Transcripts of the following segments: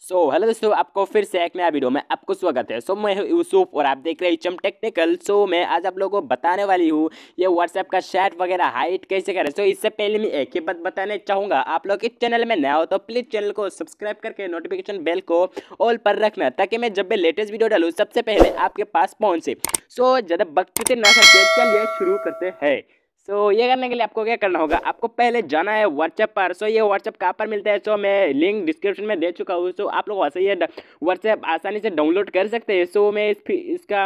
सो so, hello दोस्तों आपको फिर से एक नया वीडियो में आपको स्वागत है सो so, मैं यूसुफ और आप देख रहे हैं चम टेक्निकल सो so, मैं आज आप लोगों को बताने वाली हूँ ये व्हाट्सएप का शैट वगैरह हाइट कैसे करें सो so, इससे पहले मैं एक ही बात बताने चाहूँगा आप लोग इस चैनल में नया हो तो प्लीज़ चैनल को सब्सक्राइब करके नोटिफिकेशन बेल को ऑल पर रखना ताकि मैं जब भी लेटेस्ट वीडियो डालूँ सबसे पहले आपके पास पहुँचे सो so, ज़्यादा वक्त ना सकते चलिए शुरू करते हैं सो so, ये करने के लिए आपको क्या करना होगा आपको पहले जाना है व्हाट्सएप पर सो so, ये व्हाट्सएप कहाँ पर मिलता है सो so, मैं लिंक डिस्क्रिप्शन में दे चुका हूँ सो so, आप लोग वैसे ये व्हाट्सएप आसानी से डाउनलोड कर सकते हैं सो so, मैं इस इसका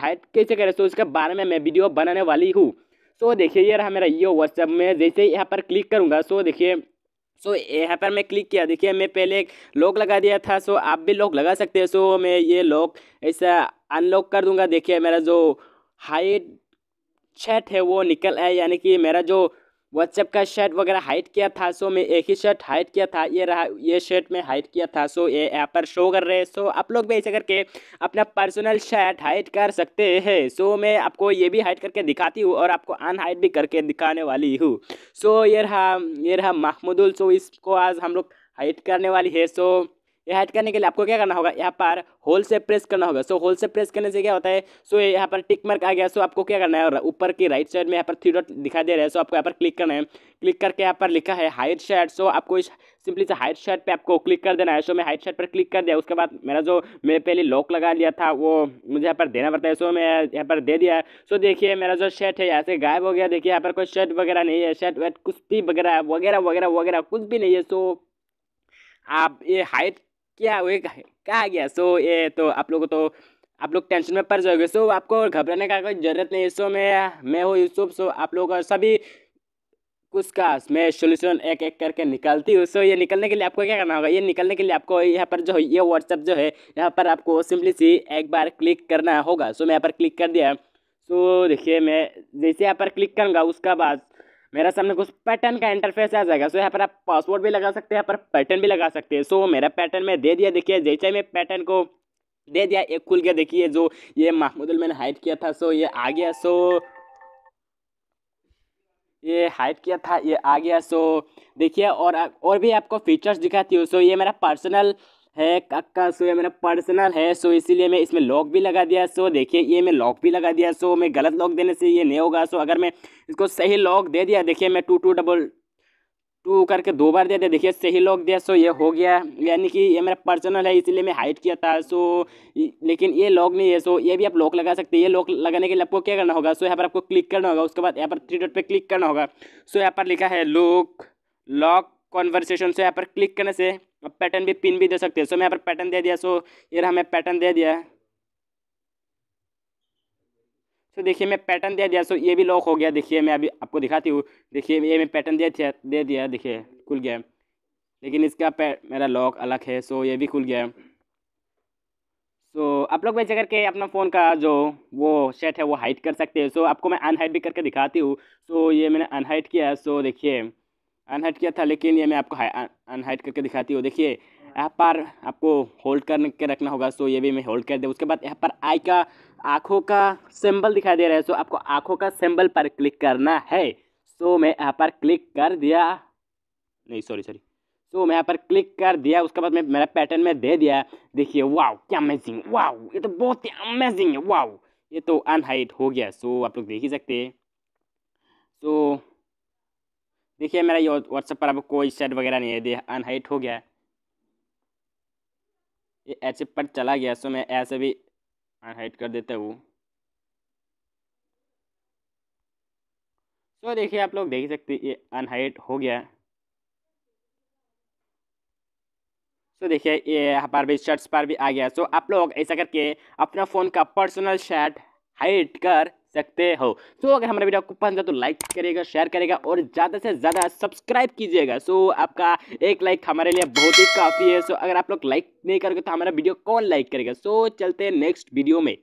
हाइट कैसे करें सो so, इसके बारे में मैं वीडियो बनाने वाली हूँ सो so, देखिए ये रहा मेरा ये व्हाट्सएप में जैसे यहाँ पर क्लिक करूँगा सो so, देखिए सो so, यहाँ पर मैं क्लिक किया देखिए मैं पहले एक लॉक लगा दिया था सो so, आप भी लॉक लगा सकते हैं सो so, मैं ये लॉक ऐसा अनलॉक कर दूंगा देखिए मेरा जो हाइट शर्ट है वो निकल आया यानी कि मेरा जो व्हाट्सएप का शर्ट वगैरह हाइट किया था सो मैं एक ही शर्ट हाइट किया था ये रहा ये शर्ट में हाइट किया था सो ये यहाँ पर शो कर रहे हैं सो आप लोग भी ऐसे करके अपना पर्सनल शर्ट हाइट कर सकते हैं सो मैं आपको ये भी हाइट करके दिखाती हूँ और आपको अन हाइट भी करके दिखाने वाली हूँ सो ये रहा ये रहा महमूदुल सो इसको आज हम लोग हाइट करने वाली है सो ये हाइट करने के लिए आपको क्या करना होगा यहाँ पर होल से प्रेस करना होगा सो होल से प्रेस करने से क्या होता है सो यहाँ पर टिक मार्क आ गया सो आपको क्या करना है ऊपर की राइट साइड में यहाँ पर थ्री डॉट दिखाई दे रहा है सो आपको यहाँ पर क्लिक करना है क्लिक करके यहाँ पर लिखा है हाइट शर्ट सो आपको इस सिंपली से हाइट शर्ट पर आपको क्लिक कर देना है सो मैं हाइट शर्ट पर क्लिक कर दिया उसके बाद मेरा जो मैंने पहले लॉक लगा लिया था वो मुझे यहाँ पर देना पड़ता है सो मैं यहाँ पर दे दिया सो देखिए मेरा जो शर्ट है यहाँ से गायब हो गया देखिए यहाँ पर कोई शर्ट वगैरह नहीं है शर्ट वर्ट कुछ भी वगैरह वगैरह वगैरह वगैरह कुछ भी नहीं है सो आप ये हाइट क्या हुए कहा गया सो ये तो आप लोगों तो आप लोग टेंशन में पड़ जाओगे सो आपको घबराने का कोई ज़रूरत नहीं सो मैं मैं हूँ यूसुफ सो आप लोग का सभी कुछ का मैं सोल्यूशन एक एक करके निकालती हूँ सो ये निकलने के लिए आपको क्या करना होगा ये निकलने के लिए आपको यहाँ पर जो है ये व्हाट्सअप जो है यहाँ पर आपको सिंपली सी एक बार क्लिक करना होगा सो मैं यहाँ पर क्लिक कर दिया सो देखिए मैं जैसे यहाँ पर क्लिक करूँगा उसका बाद मेरा सामने कुछ पैटर्न का इंटरफेस आ जाएगा सो यहाँ पर आप पासवर्ड भी लगा सकते हैं यहाँ पर पैटर्न भी लगा सकते हैं सो मेरा पैटर्न में दे दिया देखिए जैसे मैं पैटर्न को दे दिया एक खुल गया देखिए जो ये महमूदुल मैंने हाइट किया था सो ये आ गया सो ये हाइट किया था ये आ गया सो देखिए और और भी आपको फीचर्स दिखाती हूँ सो ये मेरा पर्सनल है कक्का सो ये मेरा पर्सनल है सो इसीलिए मैं इसमें लॉक भी लगा दिया सो देखिए ये मैं लॉक भी लगा दिया सो मैं गलत लॉक देने से ये नहीं होगा सो अगर मैं इसको सही लॉक दे दिया देखिए मैं टू टू डबल टू करके दो बार दे दिया देखिए सही लॉक दिया सो ये हो गया यानी कि ये मेरा पर्सनल है इसीलिए मैं हाइट किया था सो लेकिन ये लॉक नहीं है सो ये भी आप लॉक लगा सकते हैं ये लॉक लगाने के लिए आपको क्या करना होगा सो यहाँ पर आपको क्लिक करना होगा उसके बाद यहाँ पर थ्री डॉट पर क्लिक करना होगा सो यहाँ पर लिखा है लुक लॉक कॉन्वर्सेशन सो यहाँ पर क्लिक करने से आप पैटर्न भी पिन भी दे सकते हैं सो मैं यहाँ पर पैटर्न दे दिया सो ये हमें पैटर्न दे दिया सो देखिए मैं पैटर्न दे दिया सो ये भी लॉक हो गया देखिए मैं अभी आपको दिखाती हूँ देखिए ये मैं पैटर्न दे दिया दे दिया देखिए खुल गया लेकिन इसका मेरा लॉक अलग है सो ये भी खुल गया सो आप लोग वैसे करके अपना फ़ोन का जो वो सेट है वो हाइट कर सकते हैं सो आपको मैं अनहाइट भी करके दिखाती हूँ सो ये मैंने अनहाइट किया सो देखिए अनहाइट किया था लेकिन ये मैं आपको अनहाइट करके दिखाती हूँ देखिए यहाँ पर आपको होल्ड करके रखना होगा सो ये भी मैं होल्ड कर दे उसके बाद यहाँ पर आई का आँखों का सिंबल दिखाई दे रहा है सो आपको आँखों का सिंबल पर क्लिक करना है सो मैं यहाँ पर क्लिक कर दिया नहीं सॉरी सॉरी सो मैं यहाँ पर क्लिक कर दिया उसके बाद मैं मेरा पैटर्न में दे दिया देखिए वाओ क्या अमेजिंग वाओ ये तो बहुत ही अमेजिंग है वाओ ये तो अनहाइट हो गया सो आप लोग देख ही सकते हैं सो देखिए मेरा ये व्हाट्सअप पर आपको कोई सेट वगैरह नहीं है अनहाइट हो गया ये ऐसे पर चला गया सो मैं ऐसे भी अनहाइट कर देता हूँ सो देखिए आप लोग देख सकते ये अनहाइट हो गया तो देखिए ये पर भी शर्ट्स पर भी आ गया सो आप लोग ऐसा करके अपना फ़ोन का पर्सनल शर्ट हाइट कर सकते हो सो तो अगर हमारा वीडियो आपको पसंद है तो लाइक करेगा शेयर करेगा और ज़्यादा से ज़्यादा सब्सक्राइब कीजिएगा सो आपका एक लाइक हमारे लिए बहुत ही काफ़ी है सो अगर आप लोग लाइक नहीं करोगे तो हमारा वीडियो कौन लाइक करेगा सो चलते हैं नेक्स्ट वीडियो में